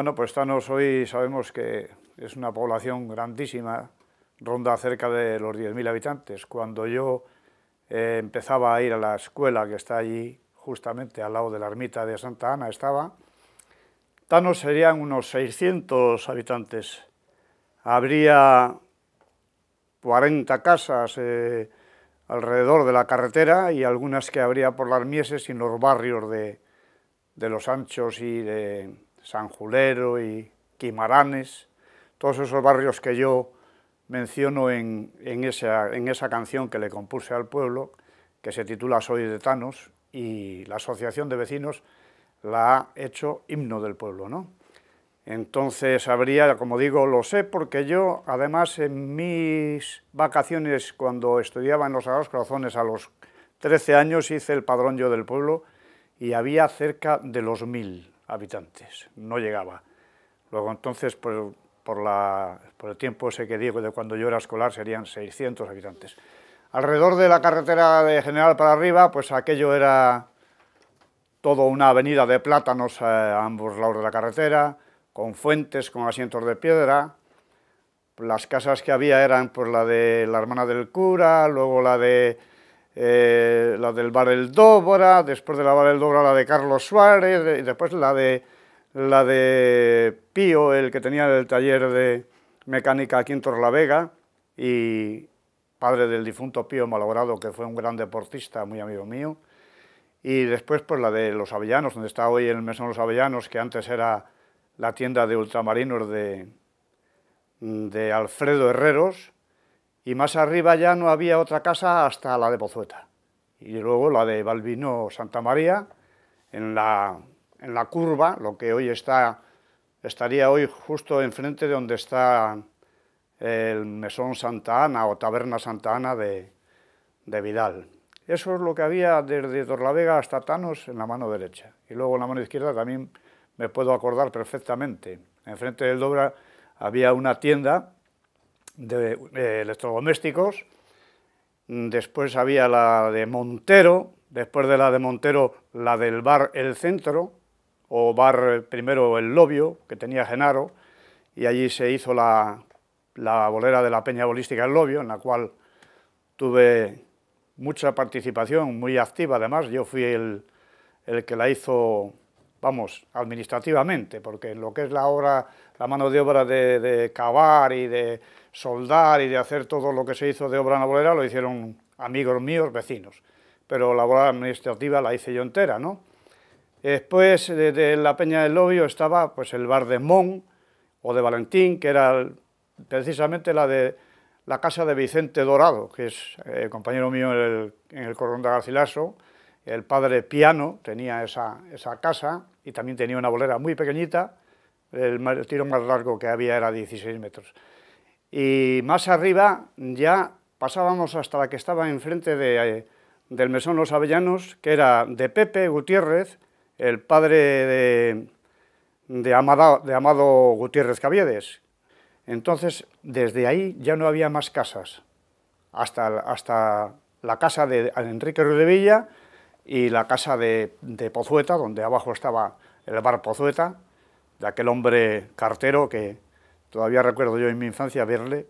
Bueno, pues Thanos hoy sabemos que es una población grandísima, ronda cerca de los 10.000 habitantes. Cuando yo eh, empezaba a ir a la escuela que está allí, justamente al lado de la ermita de Santa Ana estaba, thanos serían unos 600 habitantes. Habría 40 casas eh, alrededor de la carretera y algunas que habría por las Mieses y los barrios de Los Anchos y de San Julero y Quimaranes, todos esos barrios que yo menciono en, esa, canción que le compuse al pueblo, que se titula Soy de Thanos, y la Asociación de Vecinos la ha hecho himno del pueblo, ¿no? Entonces habría, como digo, lo sé porque yo, además, en mis vacaciones, cuando estudiaba en los Sagrados Corazones a los 13 años, hice el padrón yo del pueblo y había cerca de los mil habitantes, no llegaba. Luego entonces, por, por, la, por el tiempo ese que digo de cuando yo era escolar, serían 600 habitantes. Alrededor de la carretera de General para arriba, pues aquello era todo una avenida de plátanos eh, a ambos lados de la carretera, con fuentes, con asientos de piedra. Las casas que había eran por pues, la de la hermana del cura, luego la de eh, la del Bar El Dóbora, después de la Bar El Dóbora la de Carlos Suárez, y después la de, la de Pío, el que tenía el taller de mecánica aquí en Vega y padre del difunto Pío Malogrado, que fue un gran deportista, muy amigo mío, y después pues la de Los Avellanos, donde está hoy el Mesón Los Avellanos, que antes era la tienda de ultramarinos de, de Alfredo Herreros, y más arriba ya no había otra casa hasta la de Pozueta. Y luego la de Balbino Santa María, en la, en la curva, lo que hoy está, estaría hoy justo enfrente de donde está el Mesón Santa Ana o Taberna Santa Ana de, de Vidal. Eso es lo que había desde Torlavega hasta Tanos en la mano derecha. Y luego en la mano izquierda también me puedo acordar perfectamente. Enfrente del Dobra había una tienda de eh, electrodomésticos, después había la de Montero, después de la de Montero la del bar El Centro, o bar primero El Lobio, que tenía Genaro, y allí se hizo la, la bolera de la Peña Bolística El Lobio, en la cual tuve mucha participación, muy activa además, yo fui el, el que la hizo vamos, administrativamente, porque en lo que es la obra, la mano de obra de, cavar y de soldar y de hacer todo lo que se hizo de obra navolera lo hicieron amigos míos, vecinos, pero la obra administrativa la hice yo entera, ¿no? Después de, la Peña del Lobio estaba pues el bar de Mon o de Valentín, que era precisamente la de la casa de Vicente Dorado, que es eh, compañero mío en el, en de Garcilaso, el padre Piano tenía esa, esa casa, y también tenía una bolera muy pequeñita, el tiro más largo que había era 16 metros. Y más arriba ya pasábamos hasta la que estaba enfrente eh, del mesón Los Avellanos, que era de Pepe Gutiérrez, el padre de, de, Amado, Gutiérrez Caviedes. Entonces, desde ahí ya no había más casas, hasta, hasta la casa de Enrique Rudevilla, y la casa de, Pozueta, donde abajo estaba el bar Pozueta, de aquel hombre cartero que todavía recuerdo yo en mi infancia verle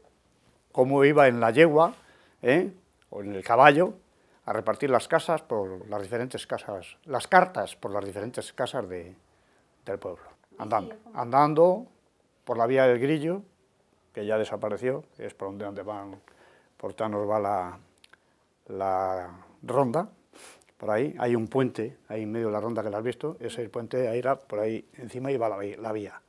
cómo iba en la yegua ¿eh? o en el caballo a repartir las casas por las diferentes casas, las cartas por las diferentes casas del pueblo, andando, por la vía del Grillo, que ya desapareció, es por donde, van, por va la ronda, por ahí, hay un puente ahí en medio de la ronda que la has visto, ese puente ahí era por ahí encima iba la, vía,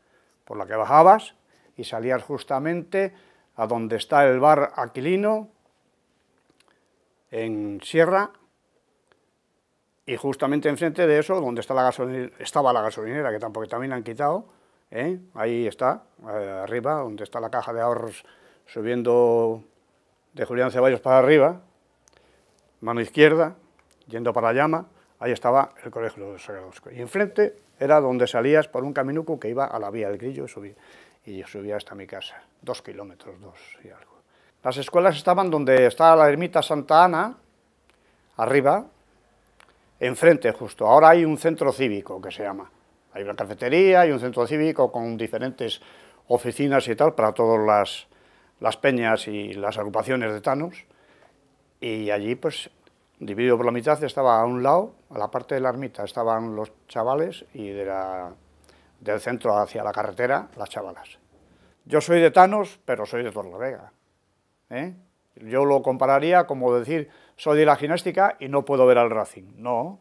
por la que bajabas y salías justamente a donde está el bar Aquilino, en Sierra, y justamente enfrente de eso, donde está la estaba la gasolinera, que tampoco también han quitado, ¿eh? ahí está, eh, arriba, donde está la caja de ahorros subiendo de Julián Ceballos para arriba, mano izquierda, Yendo para la llama, ahí estaba el Colegio de los Sagrados. Y enfrente era donde salías por un caminuco que iba a la vía del Grillo y subía, y subía hasta mi casa, dos kilómetros, dos y algo. Las escuelas estaban donde estaba la ermita Santa Ana, arriba, enfrente justo. Ahora hay un centro cívico que se llama. Hay una cafetería, hay un centro cívico con diferentes oficinas y tal para todas las, peñas y las agrupaciones de tanos. Y allí pues dividido por la mitad, estaba a un lado, a la parte de la ermita, estaban los chavales y del centro hacia la carretera, las chavalas. Yo soy de Tanos, pero soy de Torlavega. ¿eh? Yo lo compararía como decir, soy de la gimnástica y no puedo ver al Racing. No,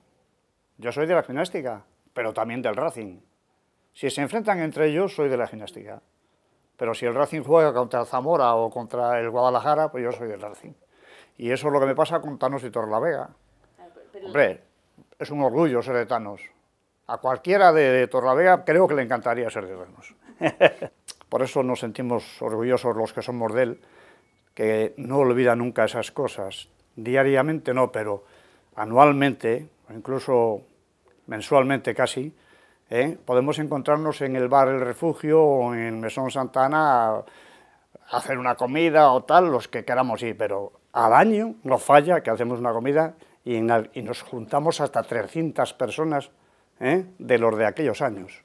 yo soy de la gimnástica, pero también del Racing. Si se enfrentan entre ellos, soy de la gimnástica. Pero si el Racing juega contra Zamora o contra el Guadalajara, pues yo soy del Racing. Y eso es lo que me pasa con Thanos y Torlavega. Hombre, es un orgullo ser de Thanos. A cualquiera de, de Torlavega creo que le encantaría ser de Thanos. Por eso nos sentimos orgullosos los que somos de él, que no olvida nunca esas cosas. Diariamente no, pero anualmente, incluso mensualmente casi, ¿eh? podemos encontrarnos en el bar El Refugio o en Mesón Santana a hacer una comida o tal, los que queramos ir, pero al año, nos falla, que hacemos una comida y, nos juntamos hasta 300 personas ¿eh? de los de aquellos años.